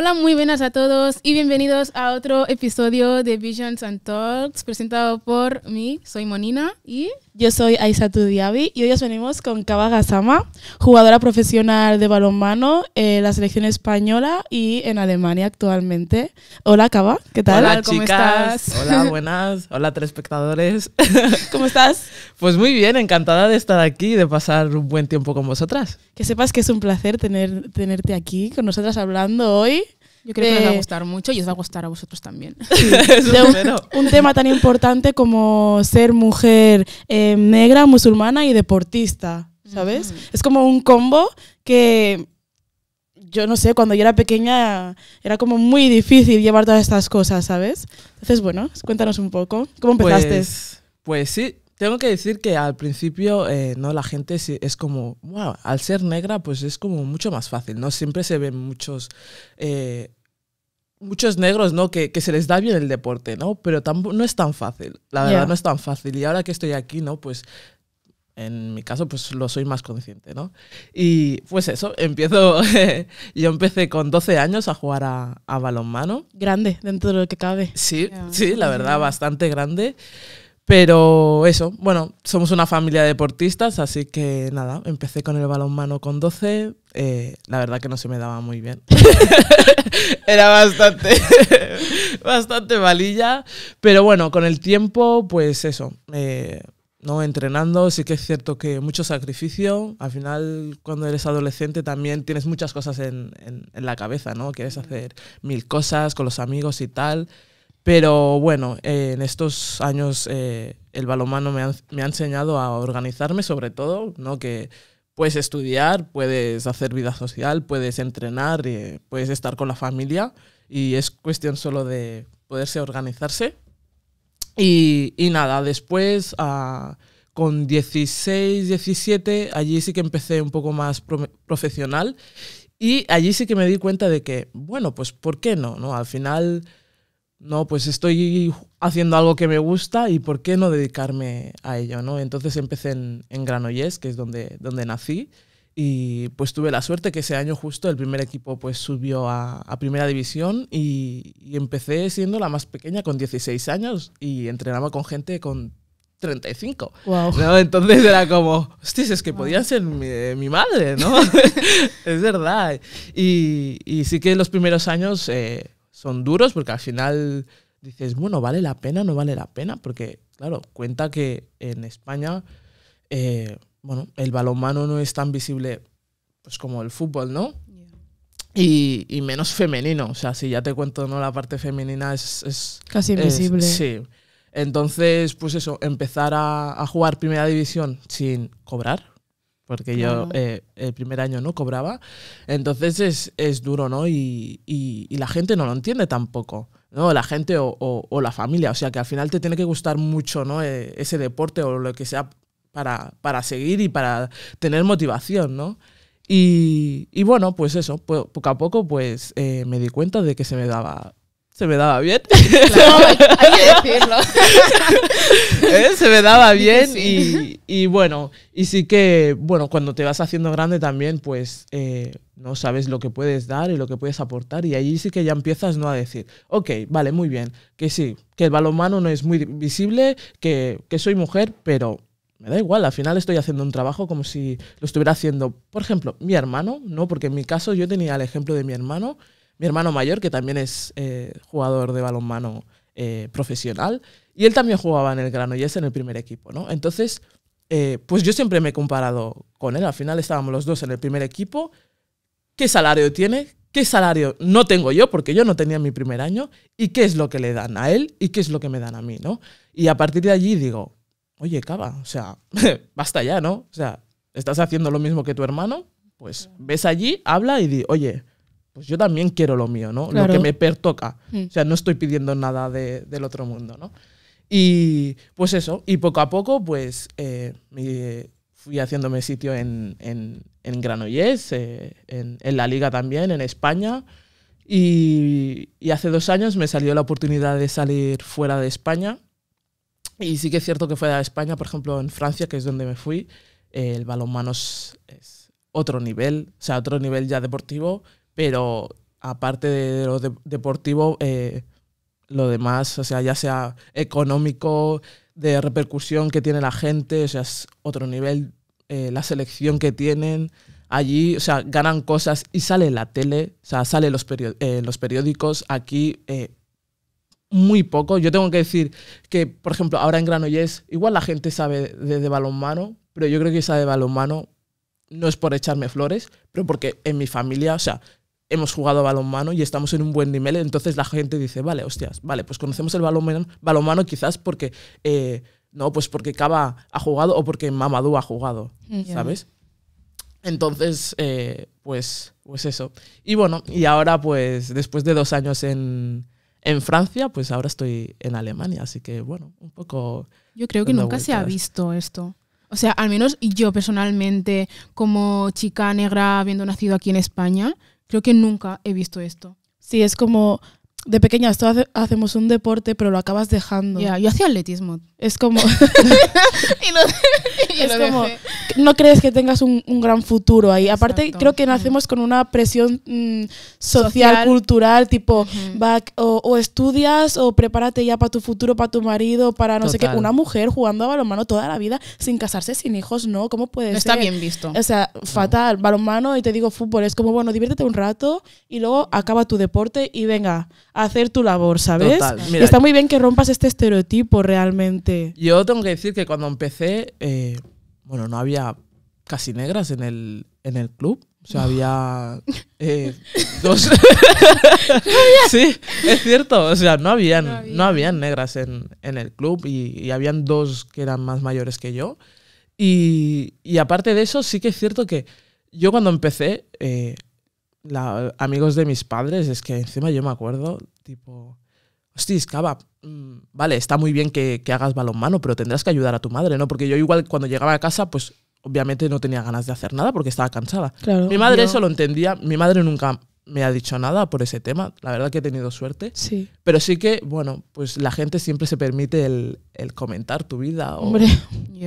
Hola, muy buenas a todos y bienvenidos a otro episodio de Visions and Talks presentado por mí, soy Monina y yo soy Aisa Tudiavi y hoy os venimos con Kaba Gazama, jugadora profesional de balonmano en la selección española y en Alemania actualmente. Hola Kaba, ¿qué tal? Hola chicas? Hola, buenas. Hola, tres espectadores. ¿Cómo estás? Pues muy bien, encantada de estar aquí y de pasar un buen tiempo con vosotras. Que sepas que es un placer tener, tenerte aquí con nosotras hablando hoy. Yo creo que les va a eh, gustar mucho y os va a gustar a vosotros también. un, tema tan importante como ser mujer eh, negra, musulmana y deportista, ¿sabes? Mm. Es como un combo que yo no sé, cuando yo era pequeña era como muy difícil llevar todas estas cosas, ¿sabes? Entonces, bueno, cuéntanos un poco, ¿cómo pues, empezaste? pues sí, tengo que decir que al principio, eh, ¿no? La gente es como, wow, al ser negra, pues es como mucho más fácil, ¿no? Siempre se ven muchos, eh, muchos negros, ¿no? Que, que, se les da bien el deporte, ¿no? Pero no es tan fácil, la verdad no es tan fácil. Y ahora que estoy aquí, ¿no? Pues en mi caso, pues lo soy más consciente, ¿no? Y pues eso, empiezo, yo empecé con 12 años a jugar a, balonmano. Grande, dentro de lo que cabe. Sí, sí, la verdad, bastante grande. Pero eso, bueno, somos una familia de deportistas, así que nada, empecé con el balonmano con 12. Eh, la verdad que no se me daba muy bien. Era bastante, bastante malilla. Pero bueno, con el tiempo, pues eso. Eh, ¿no? Entrenando, sí que es cierto que mucho sacrificio. Al final, cuando eres adolescente, también tienes muchas cosas en, en, en la cabeza, ¿no? Quieres hacer mil cosas con los amigos y tal. Pero bueno, eh, en estos años eh, el balonmano me, me ha enseñado a organizarme sobre todo, ¿no? que puedes estudiar, puedes hacer vida social, puedes entrenar, eh, puedes estar con la familia y es cuestión solo de poderse organizarse. Y, y nada, después ah, con 16, 17, allí sí que empecé un poco más profesional y allí sí que me di cuenta de que, bueno, pues ¿por qué no? no? Al final no, pues estoy haciendo algo que me gusta y por qué no dedicarme a ello, ¿no? Entonces empecé en, en Granollers, que es donde, donde nací, y pues tuve la suerte que ese año justo el primer equipo pues subió a, primera división y, empecé siendo la más pequeña con 16 años y entrenaba con gente con 35. Wow. Entonces era como, hostias, es que podía ser mi, madre, ¿no? es verdad. Y, sí que los primeros años... Eh, son duros porque al final dices, bueno, ¿vale la pena? ¿No vale la pena? Porque, claro, cuenta que en España, eh, bueno, el balonmano no es tan visible pues como el fútbol, ¿no? Y, menos femenino, o sea, si ya te cuento, ¿no? La parte femenina es... Casi invisible. sí. Entonces, pues eso, empezar a jugar primera división sin cobrar, porque yo eh, el primer año no cobraba. Entonces es, es duro, ¿no? Y, y, la gente no lo entiende tampoco, ¿no? La gente o, o, la familia. O sea, que al final te tiene que gustar mucho, ¿no? E, ese deporte o lo que sea para, para seguir y para tener motivación, ¿no? Y, y bueno, pues eso, poco a poco pues eh, me di cuenta de que se me daba se me daba bien. hay, que decirlo. ¿Eh? Se me daba bien y, bueno, y sí que, bueno, cuando te vas haciendo grande también, pues eh, no sabes lo que puedes dar y lo que puedes aportar y ahí sí que ya empiezas no a decir, ok, vale, muy bien, que sí, que el balonmano no es muy visible, que, que soy mujer, pero me da igual, al final estoy haciendo un trabajo como si lo estuviera haciendo, por ejemplo, mi hermano, ¿no? Porque en mi caso yo tenía el ejemplo de mi hermano mi hermano mayor, que también es eh, jugador de balonmano eh, profesional, y él también jugaba en el grano y es en el primer equipo, ¿no? Entonces, eh, pues yo siempre me he comparado con él. Al final estábamos los dos en el primer equipo. ¿Qué salario tiene? ¿Qué salario no tengo yo? Porque yo no tenía mi primer año. ¿Y qué es lo que le dan a él? ¿Y qué es lo que me dan a mí? ¿no? Y a partir de allí digo, oye, Cava, o sea, basta ya, ¿no? O sea, estás haciendo lo mismo que tu hermano, pues ves allí, habla y di, oye, pues yo también quiero lo mío, ¿no? Lo que me pertoca. Mm. O sea, no estoy pidiendo nada de, del otro mundo, ¿no? Y pues eso, y poco a poco, pues eh, me fui haciéndome sitio en, en, en Granollers, eh, en, la liga también, en España. Y, hace dos años me salió la oportunidad de salir fuera de España. Y sí que es cierto que fuera de España, por ejemplo, en Francia, que es donde me fui, el balonmano es, es otro nivel, o sea, otro nivel ya deportivo pero aparte de, lo deportivo, eh, lo demás, o sea, ya sea económico, de repercusión que tiene la gente, o sea, es otro nivel, eh, la selección que tienen. Allí, o sea, ganan cosas y sale en la tele, o sea, sale en eh, los, periódicos. Aquí, muy poco. Yo tengo que decir que, por ejemplo, ahora en Granollers, igual la gente sabe de, de balonmano, pero yo creo que sabe de balonmano no es por echarme flores, pero porque en mi familia, o sea, hemos jugado balonmano y estamos en un buen nivel, entonces la gente dice, vale, hostias, vale, pues conocemos el balonmano, balonmano quizás porque, eh, no, pues porque Cava ha jugado o porque Mamadou ha jugado, mm, ¿sabes? Entonces, eh, pues, pues eso. Y bueno, y ahora pues después de dos años en, en Francia, pues ahora estoy en Alemania, así que bueno, un poco... Yo creo que nunca se ha visto esto. O sea, al menos yo personalmente, como chica negra habiendo nacido aquí en España, creo que nunca he visto esto. Sí, es como de pequeñas todas hacemos un deporte, pero lo acabas dejando. yo hacía atletismo. Es como. no, crees que tengas un, gran futuro ahí. Aparte, creo que mm. nacemos con una presión mm, social, cultural, tipo, o, estudias o prepárate ya para tu futuro, para tu marido, para no sé qué. Una mujer jugando a balonmano toda la vida sin casarse, sin hijos, no. ¿Cómo puede no ser? está bien visto. O sea, fatal. Balonmano, y te digo fútbol, es como, bueno, diviértete un rato y luego acaba tu deporte y venga hacer tu labor, ¿sabes? Total. está muy bien que rompas este estereotipo realmente. Yo tengo que decir que cuando empecé, eh, bueno, no había casi negras en el, en el club. O sea, había eh, dos. sí, es cierto. O sea, no habían, habían negras en, el club y, habían dos que eran más mayores que yo. Y, aparte de eso, sí que es cierto que yo cuando empecé, eh, la, amigos de mis padres, es que encima yo me acuerdo, tipo, Hostia, Cava, mm, vale, está muy bien que, que hagas balonmano, pero tendrás que ayudar a tu madre, ¿no? Porque yo igual cuando llegaba a casa, pues obviamente no tenía ganas de hacer nada porque estaba cansada. mi madre eso lo entendía, mi madre nunca me ha dicho nada por ese tema. La verdad que he tenido suerte. Sí. Pero sí que, bueno, pues la gente siempre se permite el, el comentar tu vida. O, Hombre,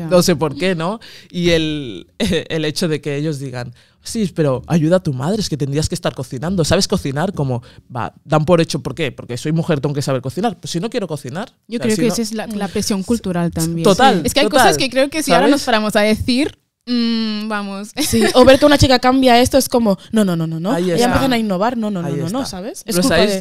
no sé por qué, ¿no? Y el, el hecho de que ellos digan, sí, pero ayuda a tu madre, es que tendrías que estar cocinando. ¿Sabes cocinar? Como, va, dan por hecho, ¿por qué? Porque soy mujer, tengo que saber cocinar. Pues si no quiero cocinar. Yo creo que esa es la, presión cultural también. Total. Es que hay cosas que creo que si ahora nos paramos a decir, Mm, vamos. Sí, o ver que una chica cambia esto es como, no, no, no, no, no. Ya empiezan a innovar, no, no, no, no, no, ¿sabes?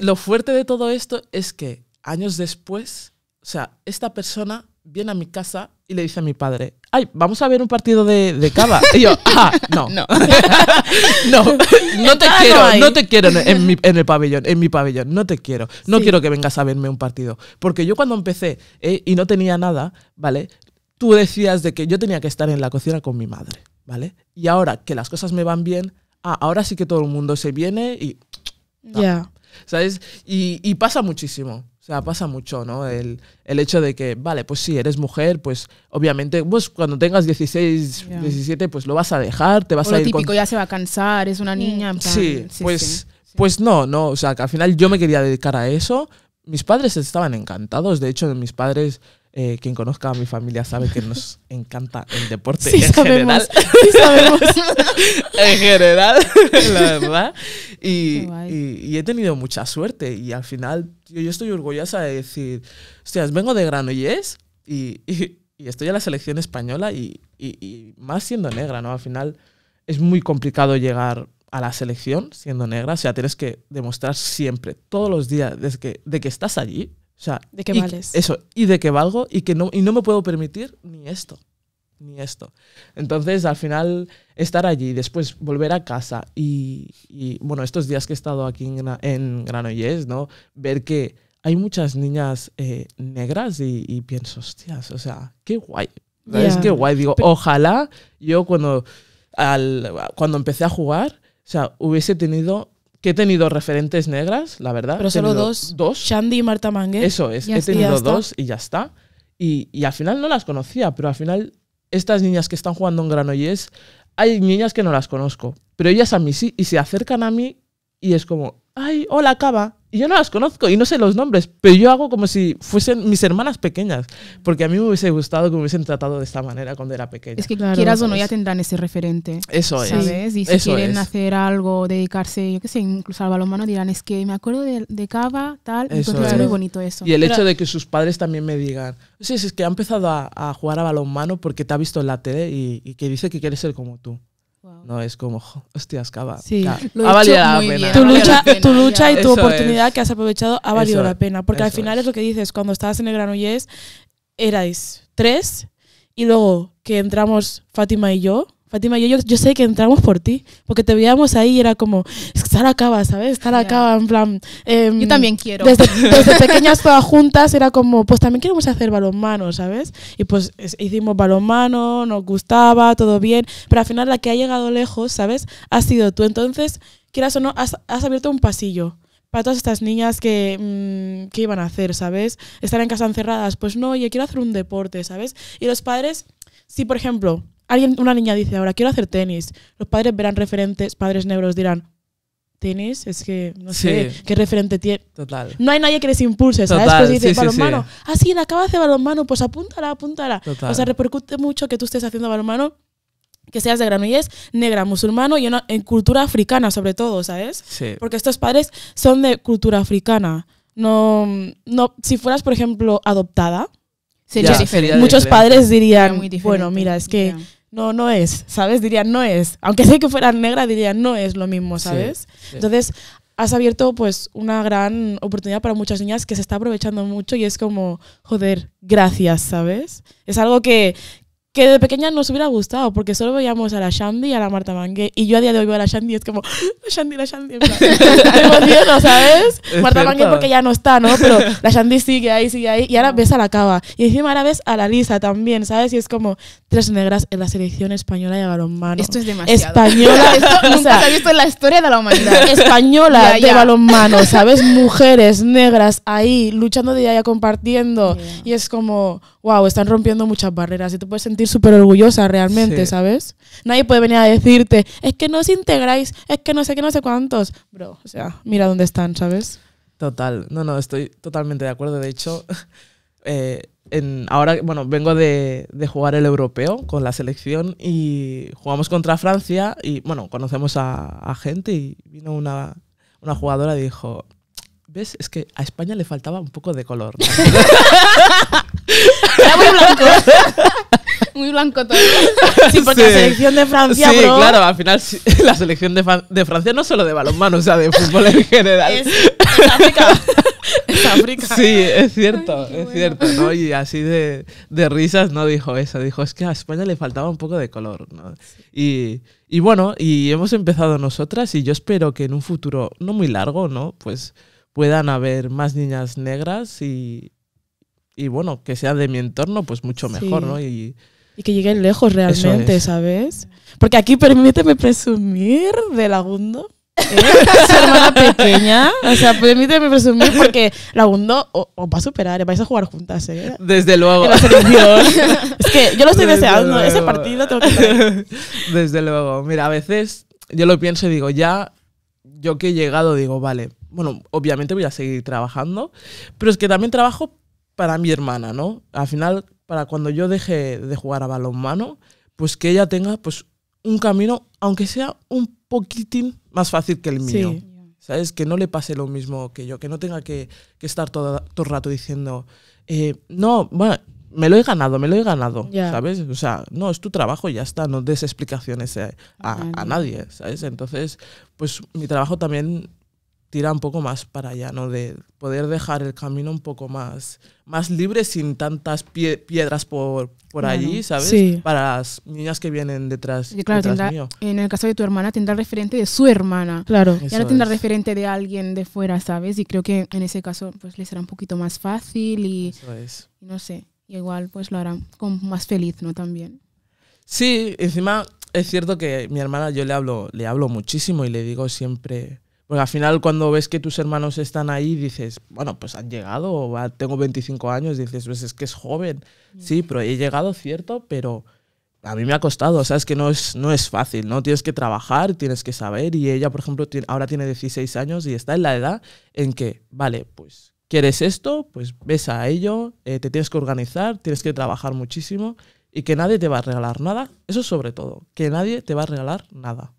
lo fuerte de todo esto es que años después, o sea, esta persona viene a mi casa y le dice a mi padre, ay, vamos a ver un partido de, de cava. Y yo, ah, no. No, no, te quiero, no te quiero en, mi, en el pabellón, en mi pabellón, no te quiero. No quiero que vengas a verme un partido. Porque yo cuando empecé eh, y no tenía nada, ¿vale? tú decías de que yo tenía que estar en la cocina con mi madre, ¿vale? Y ahora que las cosas me van bien, ah, ahora sí que todo el mundo se viene y... Ya. ¿Sabes? Y, pasa muchísimo. O sea, pasa mucho, ¿no? El, el, hecho de que, vale, pues sí, eres mujer, pues obviamente, pues cuando tengas 16, 17, pues lo vas a dejar, te vas a. lo típico, ya se va a cansar, es una niña. sí, pues, pues no, no, o sea, que al final yo me quería dedicar a eso. Mis padres estaban encantados, de hecho, mis padres eh, quien conozca a mi familia sabe que nos encanta el deporte en general. Sí, sabemos. en general, la verdad. Y, he tenido mucha suerte. Y al final, yo, estoy orgullosa de decir, sea, vengo de grano y, y, y estoy en la selección española y, más siendo negra, ¿no? Al final es muy complicado llegar a la selección siendo negra, o sea, tienes que demostrar siempre, todos los días, desde de que estás allí, o sea, ¿de qué vales? Eso, y de qué valgo y que no, y no me puedo permitir ni esto, ni esto. Entonces, al final, estar allí, después volver a casa y, bueno, estos días que he estado aquí en, en Granollers, ¿no? Ver que hay muchas niñas eh, negras y, pienso, hostias, o sea, qué guay. Es que guay. Digo, ojalá yo cuando, cuando empecé a jugar, o sea, hubiese tenido que he tenido referentes negras, la verdad. Pero solo dos. Dos. Shandy y Marta Mangue. Eso es, he tenido dos y ya está. Y, al final no las conocía, pero al final estas niñas que están jugando en Granollers, hay niñas que no las conozco, pero ellas a mí sí, y se acercan a mí y es como, ay, hola Cava, y yo no las conozco y no sé los nombres, pero yo hago como si fuesen mis hermanas pequeñas, porque a mí me hubiese gustado que me hubiesen tratado de esta manera cuando era pequeña. Es que claro, quieras o no, ya tendrán ese referente. Eso es. ¿Sabes? Y si quieren hacer algo, dedicarse, yo qué sé, incluso al balonmano, dirán, es que me acuerdo de, de Cava, tal, es. muy bonito eso. Y el hecho de que sus padres también me digan, sí, es que ha empezado a, jugar a balonmano porque te ha visto en la tele y, y que dice que quiere ser como tú. No es como, hostias, Cava. ha valido la pena. Tu lucha, y tu oportunidad que has aprovechado ha valido la pena. Porque al final es. lo que dices, cuando estabas en el Granollers erais tres y luego que entramos Fátima y yo, Fátima, yo, yo, sé que entramos por ti, porque te veíamos ahí y era como, estar acaba, ¿sabes? Estar acaba, en plan... Em, yo también quiero. Desde, pequeñas todas juntas era como, pues también queremos hacer balonmano, ¿sabes? Y pues hicimos balonmano, nos gustaba, todo bien, pero al final la que ha llegado lejos, ¿sabes? Ha sido tú. Entonces, quieras o no, has, abierto un pasillo para todas estas niñas que, mm, que iban a hacer, ¿sabes? Estar en casa encerradas, pues no, yo quiero hacer un deporte, ¿sabes? Y los padres, si por ejemplo una niña dice ahora, quiero hacer tenis. Los padres verán referentes, padres negros dirán, tenis, es que no sé qué referente tiene. No hay nadie que les impulse, ¿sabes? Pues dice, balonmano. ah, sí, la acaba de hacer balonmano, pues apúntala, apúntala. O sea, repercute mucho que tú estés haciendo balonmano, que seas de Granollés, negra, musulmano y en cultura africana, sobre todo, ¿sabes? Porque estos padres son de cultura africana. No, no, si fueras, por ejemplo, adoptada, muchos padres dirían, bueno, mira, es que no, no es, ¿sabes? Diría, no es. Aunque sé que fuera negra, diría, no es lo mismo, ¿sabes? Entonces, has abierto pues una gran oportunidad para muchas niñas que se está aprovechando mucho y es como, joder, gracias, ¿sabes? Es algo que, que de pequeña nos hubiera gustado, porque solo veíamos a la Shandy y a la Marta Mangué. Y yo a día de hoy veo a la Shandy y es como, la ah, Shandy, la Shandy. Te ¿sabes? Marta Mangué porque ya no está, ¿no? Pero la Shandy sigue ahí, sigue ahí. Y ahora ah. ves a la Cava. Y encima ahora ves a la Lisa también, ¿sabes? Y es como, tres negras en la selección española de balonmano. Esto es demasiado. Española. Esto nunca visto en la historia de la humanidad. Española de balonmano, ¿sabes? Mujeres negras ahí, luchando de allá, compartiendo. Y es como, wow, están rompiendo muchas barreras. Y tú puedes sentir súper orgullosa realmente, ¿sabes? Nadie puede venir a decirte, es que no os integráis, es que no sé qué, no sé cuántos. Bro, o sea, mira dónde están, ¿sabes? Total, no, no, estoy totalmente de acuerdo. De hecho, eh, ahora, bueno, vengo de, jugar el europeo con la selección y jugamos contra Francia y, bueno, conocemos a, gente y vino una, una jugadora y dijo, ¿Ves? Es que a España le faltaba un poco de color. Era muy blanco. Muy blanco todo. Sí, porque la selección de Francia, Sí, claro, al final la selección de, Francia no solo de balonmano, o sea, de fútbol en general. Es, Sí, es cierto, es cierto, ¿no? Y así de, risas no dijo eso, dijo, es que a España le faltaba un poco de color, ¿no? Y, y bueno, y hemos empezado nosotras y yo espero que en un futuro no muy largo, ¿no? Pues puedan haber más niñas negras y, y bueno, que sea de mi entorno, pues mucho mejor, ¿no? Y, que lleguen lejos realmente, ¿sabes? Porque aquí permíteme presumir de Lagundo. ¿eh? hermana pequeña. O sea, permíteme presumir porque Lagundo os va a superar, ¿eh? vais a jugar juntas, ¿eh? Desde luego. es que yo lo estoy deseando, ese partido Desde luego. Mira, a veces yo lo pienso y digo, ya, yo que he llegado, digo, vale bueno, obviamente voy a seguir trabajando, pero es que también trabajo para mi hermana, ¿no? Al final, para cuando yo deje de jugar a balonmano, pues que ella tenga pues un camino, aunque sea un poquitín más fácil que el mío. ¿Sabes? Que no le pase lo mismo que yo, que no tenga que, que estar todo, todo el rato diciendo, eh, no, bueno, me lo he ganado, me lo he ganado, ¿sabes? O sea, no, es tu trabajo y ya está, no des explicaciones a, a, a nadie, ¿sabes? Entonces, pues mi trabajo también tira un poco más para allá, ¿no? De poder dejar el camino un poco más, más libre sin tantas piedras por, por allí, ¿sabes? Para las niñas que vienen detrás, claro, En el caso de tu hermana, tendrá referente de su hermana. Claro. ya no tendrá referente de alguien de fuera, ¿sabes? Y creo que en ese caso, pues, le será un poquito más fácil y... Eso No sé, igual, pues, lo hará con más feliz, ¿no? También. Sí, encima... Es cierto que mi hermana yo le hablo, le hablo muchísimo y le digo siempre, al final cuando ves que tus hermanos están ahí, dices, bueno, pues han llegado, tengo 25 años, dices, pues es que es joven. Sí, pero he llegado, cierto, pero a mí me ha costado, sabes que no es, no es fácil, ¿no? Tienes que trabajar, tienes que saber. Y ella, por ejemplo, ahora tiene 16 años y está en la edad en que, vale, pues quieres esto, pues ves a ello, eh, te tienes que organizar, tienes que trabajar muchísimo y que nadie te va a regalar nada. Eso sobre todo, que nadie te va a regalar nada.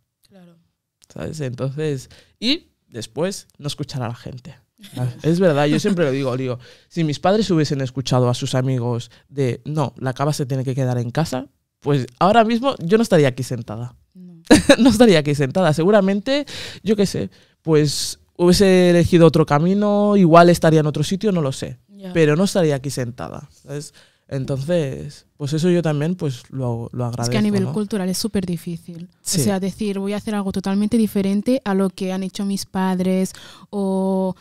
¿sabes? Entonces, y después no escuchar a la gente. Ah, es verdad, yo siempre lo digo, digo, si mis padres hubiesen escuchado a sus amigos de, no, la cava se tiene que quedar en casa, pues ahora mismo yo no estaría aquí sentada. No, estaría aquí sentada. Seguramente, yo qué sé, pues hubiese elegido otro camino, igual estaría en otro sitio, no lo sé, pero no estaría aquí sentada. ¿sabes? Entonces, pues eso yo también pues lo, lo agradezco. Es que a nivel cultural es súper difícil. O sea, decir, voy a hacer algo totalmente diferente a lo que han hecho mis padres o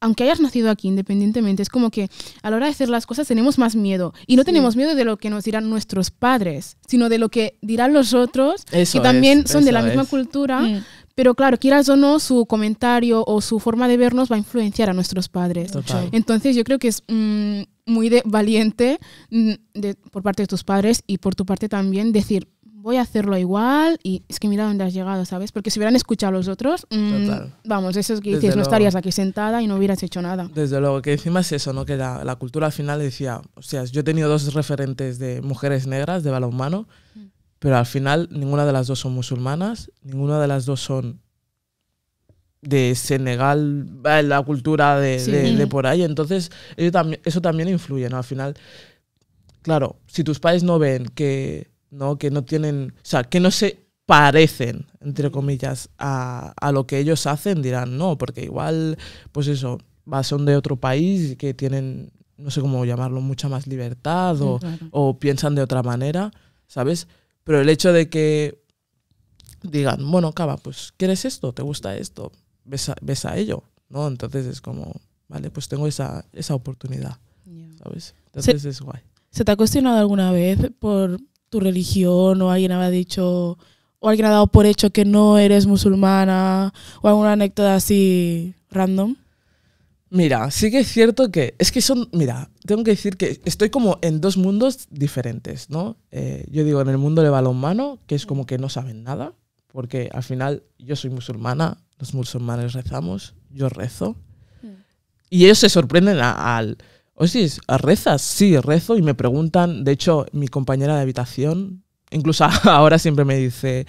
aunque hayas nacido aquí independientemente, es como que a la hora de hacer las cosas tenemos más miedo. Y no tenemos miedo de lo que nos dirán nuestros padres, sino de lo que dirán los otros, que también son de la misma cultura. Mm. Pero claro, quieras o no, su comentario o su forma de vernos va a influenciar a nuestros padres. Entonces yo creo que es mm, muy de, valiente mm, de, por parte de tus padres y por tu parte también decir, voy a hacerlo igual y es que mira dónde has llegado, ¿sabes? Porque si hubieran escuchado a los otros, mm, vamos, eso es que dices, no estarías aquí sentada y no hubieras hecho nada. Desde luego, que encima es eso, ¿no? Que la, cultura al final decía, o sea, yo he tenido dos referentes de mujeres negras de balonmano. Pero al final ninguna de las dos son musulmanas, ninguna de las dos son de Senegal, eh, la cultura de, por ahí. Entonces, eso también, influye, ¿no? Al final, claro, si tus padres no ven que no, que no tienen, o sea, que no se parecen, entre comillas, a, lo que ellos hacen, dirán no, porque igual, pues eso, son de otro país que tienen, no sé cómo llamarlo, mucha más libertad o, o piensan de otra manera, ¿sabes? Pero el hecho de que digan, bueno, Cava, pues quieres esto, te gusta esto, ves a, ello, ¿no? Entonces es como, vale, pues tengo esa, esa oportunidad, ¿sabes? Entonces es guay. ¿Se te ha cuestionado alguna vez por tu religión o alguien ha dicho, o alguien ha dado por hecho que no eres musulmana o alguna anécdota así random? Mira, sí que es cierto que es que son, mira, tengo que decir que estoy como en dos mundos diferentes, ¿no? Eh, yo digo, en el mundo de balonmano, que es como que no saben nada, porque al final yo soy musulmana, los musulmanes rezamos, yo rezo, mm. y ellos se sorprenden al, oye, ¿rezas? Sí, rezo, y me preguntan, de hecho, mi compañera de habitación, incluso ahora siempre me dice,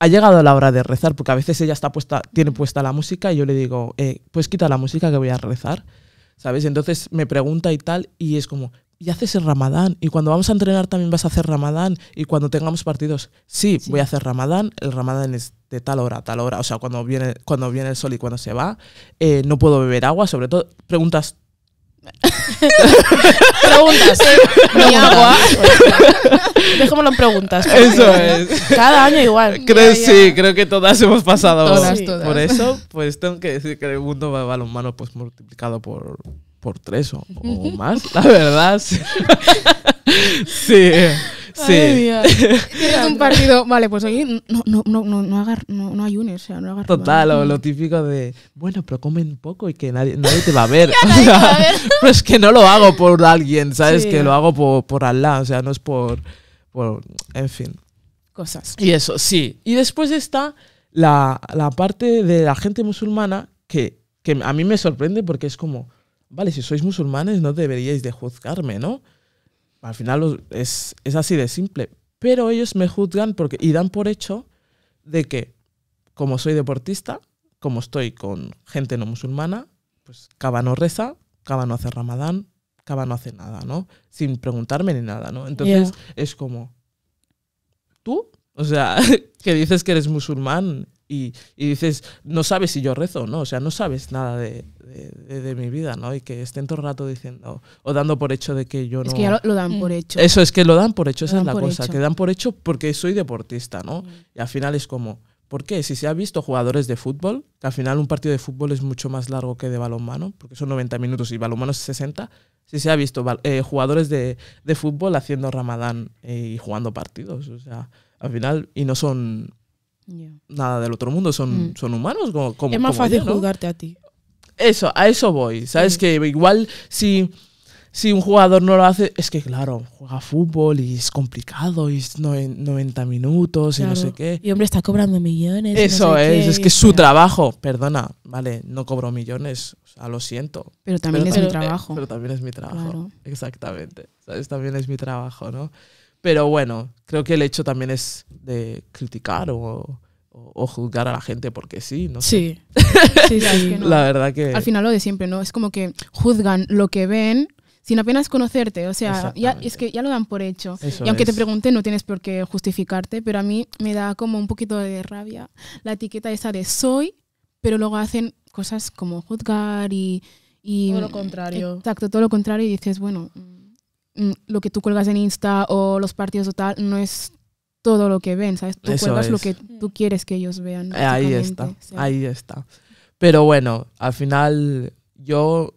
ha llegado la hora de rezar, porque a veces ella está puesta, tiene puesta la música y yo le digo, eh, pues quita la música que voy a rezar, ¿sabes? Entonces me pregunta y tal, y es como, ¿y haces el ramadán? ¿Y cuando vamos a entrenar también vas a hacer ramadán? ¿Y cuando tengamos partidos? Sí, voy a hacer ramadán, el ramadán es de tal hora tal hora, o sea, cuando viene, cuando viene el sol y cuando se va, eh, no puedo beber agua, sobre todo, preguntas preguntas. Mi agua. Dejémoslo en preguntas. Eso es. Cada año igual. Creo, Sí, creo que todas hemos pasado por eso. Pues tengo que decir que el mundo va a manos pues multiplicado por, por tres o, más, la verdad. sí. Sí. Tienes un partido. Vale, pues hoy no, no, no, O sea, no Total, lo, lo, típico de. Bueno, pero comen poco y que nadie, te va a ver. pues es que no lo hago por alguien, ¿sabes? Que lo hago por, por Allah, o sea, no es por, por. En fin. Cosas. Y eso, sí. Y después está la, la parte de la gente musulmana que, que a mí me sorprende porque es como. Vale, si sois musulmanes no deberíais de juzgarme, ¿no? Al final es, así de simple. Pero ellos me juzgan porque, y dan por hecho de que, como soy deportista, como estoy con gente no musulmana, pues Cava no reza, Cava no hace ramadán, Cava no hace nada, ¿no? Sin preguntarme ni nada, ¿no? Entonces es como, ¿tú? O sea, que dices que eres musulmán y, dices, no sabes si yo rezo, ¿no? O sea, no sabes nada de, mi vida, ¿no? Y que estén todo el rato diciendo o dando por hecho de que yo no... Es que ya lo, dan por mm. hecho. Eso es que lo dan por hecho, esa es la cosa, que dan por hecho porque soy deportista, ¿no? Mm. Y al final es como, ¿por qué? Si se ha visto jugadores de fútbol, que al final un partido de fútbol es mucho más largo que de balonmano, porque son 90 minutos y balonmano es 60, si se ha visto eh, jugadores de, fútbol haciendo ramadán eh, y jugando partidos, o sea, al final, y no son Nada del otro mundo, son, mm. son humanos como, como Es más fácil jugarte a ti. Eso, a eso voy. Sabes mm. que igual si, si un jugador no lo hace, es que claro, juega fútbol y es complicado y es 90 minutos y no sé qué. Y hombre, está cobrando millones. Eso es, es que es su trabajo. Perdona, vale, no cobro millones, lo siento. Pero también es mi trabajo. pero también es mi trabajo, exactamente. ¿Sabes? También es mi trabajo, ¿no? Pero bueno, creo que el hecho también es de criticar o, juzgar a la gente porque sí, ¿no? Sí, sí, la verdad que... Al final lo de siempre, ¿no? Es como que juzgan lo que ven sin apenas conocerte, o sea, es que ya lo dan por hecho. y aunque te pregunten, no tienes por qué justificarte, pero a mí me da como un poquito de rabia la etiqueta esa de soy, pero luego hacen cosas como juzgar y... y todo lo contrario. Exacto, todo lo contrario y dices, bueno... Mm, Mm, lo que tú cuelgas en Insta o los partidos o tal no es todo lo que ven, ¿sabes? Tú cuelgas lo que tú quieres que ellos vean. Eh, ahí está, ahí está. Pero bueno, al final yo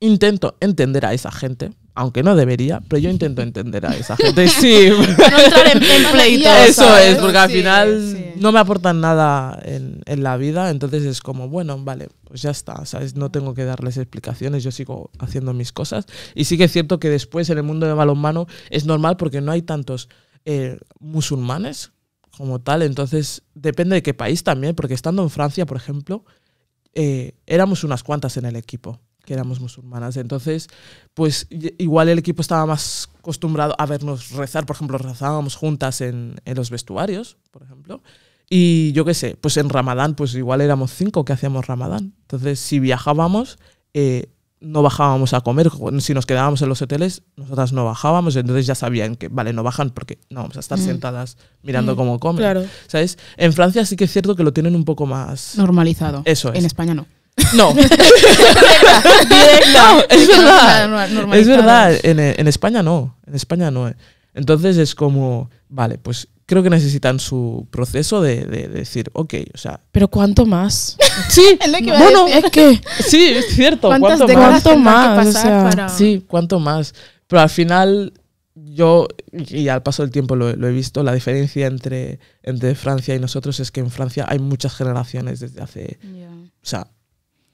intento entender a esa gente aunque no debería, pero yo intento entender a esa gente. Sí. Eso es, ¿eh? porque al final no me aportan nada en, la vida, entonces es como, bueno, vale, pues ya está, ¿sabes? No tengo que darles explicaciones, yo sigo haciendo mis cosas. Y sí que es cierto que después en el mundo de balonmano es normal porque no hay tantos eh, musulmanes como tal, entonces depende de qué país también, porque estando en Francia, por ejemplo, eh, éramos unas cuantas en el equipo que éramos musulmanas. Entonces, pues igual el equipo estaba más acostumbrado a vernos rezar, por ejemplo, rezábamos juntas en, en los vestuarios, por ejemplo. Y yo qué sé, pues en Ramadán, pues igual éramos cinco que hacíamos Ramadán. Entonces, si viajábamos, eh, no bajábamos a comer. Si nos quedábamos en los hoteles, nosotras no bajábamos. Entonces ya sabían que, vale, no bajan porque no vamos a estar mm. sentadas mirando mm. cómo comen. Claro. ¿Sabes? En Francia sí que es cierto que lo tienen un poco más... Normalizado. Eso es. En España no. No. es verdad. Es verdad. En, España no. En España no. Eh. Entonces es como, vale, pues creo que necesitan su proceso de, decir, ok, o sea. Pero ¿cuánto más? Sí. bueno, es que. Sí, es cierto. ¿Cuánto más? ¿Cuánto más? Sí, ¿cuánto más? Pero al final yo, y al paso del tiempo lo, he visto, la diferencia entre, entre Francia y nosotros es que en Francia hay muchas generaciones desde hace... O sea,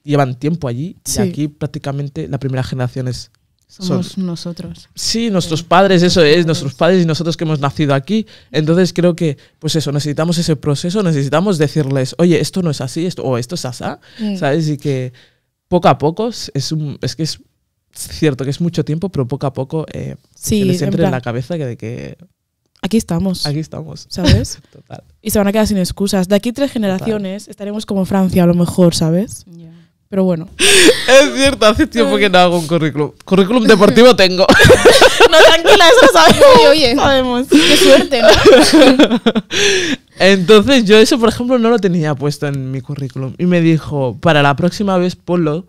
llevan tiempo allí y aquí prácticamente la primera generación es... Somos nosotros. Sí, nuestros padres, eso es, nuestros padres y nosotros que hemos nacido aquí. Entonces creo que, pues eso, necesitamos ese proceso, necesitamos decirles, oye, esto no es así, esto, o esto es asá, ¿sabes? Y que poco a poco, es, un, es que es cierto que es mucho tiempo, pero poco a poco eh, sí, les entra en, la cabeza que de que... Aquí estamos. Aquí estamos. ¿Sabes? Total. Y se van a quedar sin excusas. De aquí tres generaciones estaremos como Francia a lo mejor, ¿sabes? Yeah. Pero bueno. Es cierto, hace tiempo que no hago un currículum. Currículum deportivo tengo. no, tranquila, eso lo sabemos. Oye, sabemos. Qué suerte, Entonces, yo eso, por ejemplo, no lo tenía puesto en mi currículum. Y me dijo, para la próxima vez ponlo.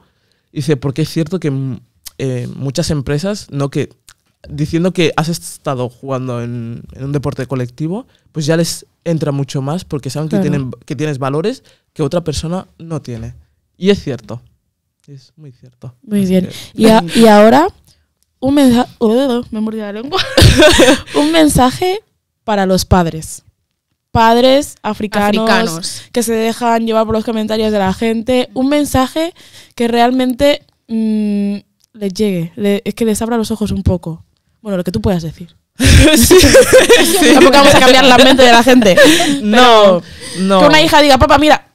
Dice, porque es cierto que mm, eh, muchas empresas, no que diciendo que has estado jugando en, un deporte colectivo, pues ya les entra mucho más porque saben que, tienen, que tienes valores que otra persona no tiene. Y es cierto. Es muy cierto. Muy bien. Y, y, ahora, un mensaje. me la lengua. un mensaje para los padres. Padres africanos, que se dejan llevar por los comentarios de la gente. Un mensaje que realmente mm, les llegue. es que les abra los ojos un poco. Bueno, lo que tú puedas decir. vamos a cambiar la mente de la gente. No, no. Que una hija diga, papá, mira,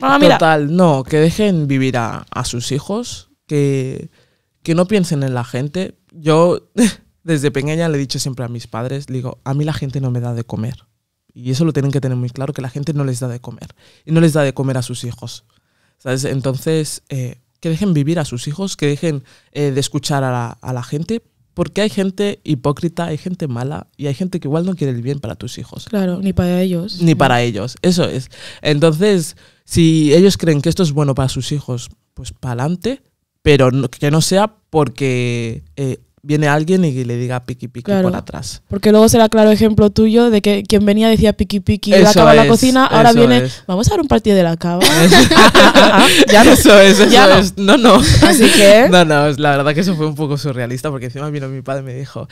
Ah, Total, no, que dejen vivir a, sus hijos, que, que no piensen en la gente. Yo desde pequeña le he dicho siempre a mis padres, digo, a mí la gente no me da de comer. Y eso lo tienen que tener muy claro, que la gente no les da de comer. Y no les da de comer a sus hijos. ¿Sabes? Entonces, eh, que dejen vivir a sus hijos, que dejen eh, de escuchar a la, a la, gente, porque hay gente hipócrita, hay gente mala y hay gente que igual no quiere el bien para tus hijos. Claro, ni para ellos. Ni para ellos, eso es. Entonces, si ellos creen que esto es bueno para sus hijos, pues para adelante, pero que no sea porque eh, viene alguien y le diga piqui piqui por atrás. Porque luego será claro ejemplo tuyo de que quien venía decía piqui piqui, la cava la cocina, ahora viene, vamos a dar un partido de la cava. ya no. Eso es, eso ya es. No. no, Así que. No, no, la verdad que eso fue un poco surrealista porque encima vino mi padre y me dijo,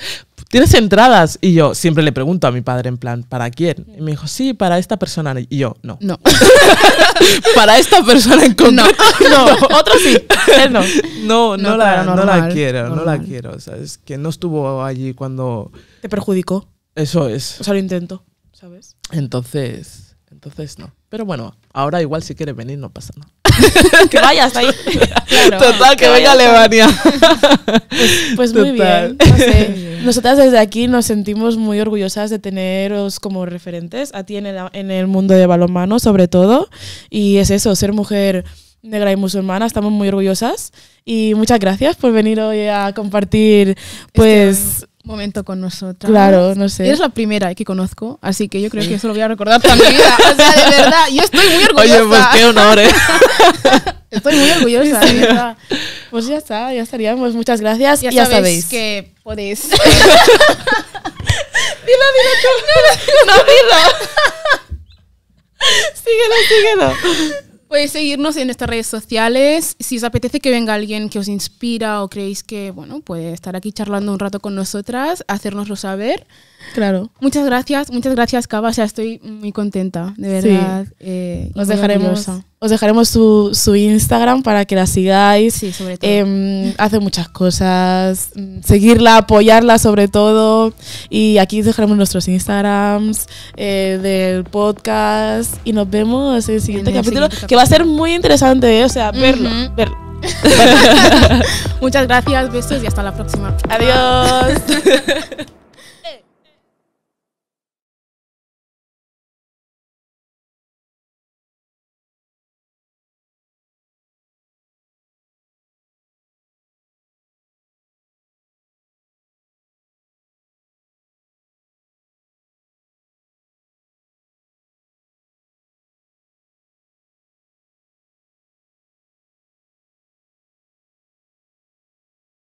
¿tienes entradas? Y yo siempre le pregunto a mi padre, en plan, ¿para quién? Y me dijo, sí, para esta persona. Y yo, no. No. para esta persona en concreto. No, no. otro sí. Él no. No, la, quiero, no la quiero. O sea, es que no estuvo allí cuando... Te perjudicó. Eso es. O sea, lo intento, ¿sabes? Entonces... Entonces, no. Pero bueno, ahora igual si quieres venir no pasa nada. que vayas ahí. Total, que, venga Alemania. Pues, pues, muy bien. Nosotras desde aquí nos sentimos muy orgullosas de teneros como referentes, a ti en el, mundo de balonmano sobre todo. Y es eso, ser mujer negra y musulmana, estamos muy orgullosas. Y muchas gracias por venir hoy a compartir pues momento con nosotras. Claro, no sé. Eres la primera que conozco, así que yo creo que eso lo voy a recordar toda mi vida. O sea, de verdad, yo estoy muy orgullosa. Oye, pues qué honor, ¿eh? estoy muy orgullosa, Pues ya está, ya estaríamos. Muchas gracias. Ya, ya sabéis, que podéis. dilo, dilo tú. No, dilo. dilo. síguelo, síguelo. Podéis seguirnos en nuestras redes sociales. Si os apetece que venga alguien que os inspira o creéis que bueno, puede estar aquí charlando un rato con nosotras, hacérnoslo saber. Claro. Muchas gracias, muchas gracias, Cava. O sea, estoy muy contenta, de verdad. Nos eh, dejaremos. Os dejaremos su, su, Instagram para que la sigáis. Sí, sobre todo. Em, hace muchas cosas. Seguirla, apoyarla sobre todo. Y aquí dejaremos nuestros Instagrams eh, del podcast. Y nos vemos en el siguiente capítulo, que va a ser muy interesante, ¿eh? o sea, verlo. verlo. Muchas gracias, besos y hasta la próxima. Adiós.